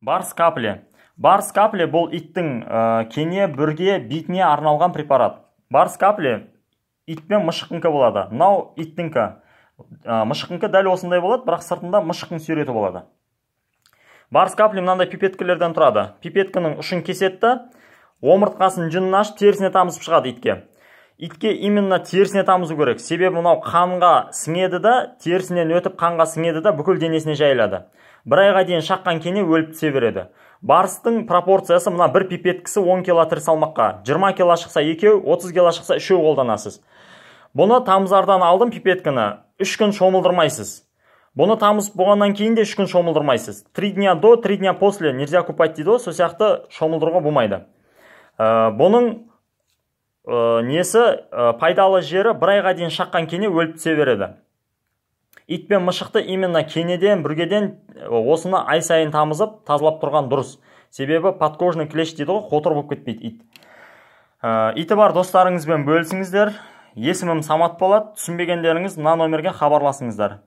барс капли барс капли бұл иттің э, кене бүрге битіне арналған препарат барс капли ит пен мышықтыңкі болады мынау иттіңкі ә, э, мышықтыңкі дәл осындай болады бірақ сыртында мышықтың суреті болады барс капли мынандай пипеткілерден тұрады пипеткінің ұшын кеседі омыртқасын жүнін ашып терісіне тамызып шығады итке итке именно терісіне тамызу керек себебі мынау қанға сіңеді да терісінен өтіп қанға сіңеді да бүкіл денесіне жайылады бір айға дейін шаққан кене өліп түсе береді барыстың пропорциясы мына бір пипеткісі 10 кило тірі салмаққа жиырма кило шықса екеу 30 кило шықса үшеу қолданасыз бұны тамызардан алдын пипеткіні үш күн шомылдырмайсыз бұны тамыз болғаннан кейін де үш күн шомылдырмайсыз три дня до три дня после нельзя купать дейді ғой сол сияқты шомылдыруға болмайды ә, бұның Э, несі э, пайдалы жері бір айға дейін шаққан кене өліп түсе береді ит пен мышықты именно кенеден бүргеден э, осыны ай сайын тамызып тазалап тұрған дұрыс себебі подкожный клещ дейді ғой қотыр болып кетпейді ит ә, иті бар достарыңызбен бөлісіңіздер есімім самат болады түсінбегендеріңіз мына номерге хабарласыңыздар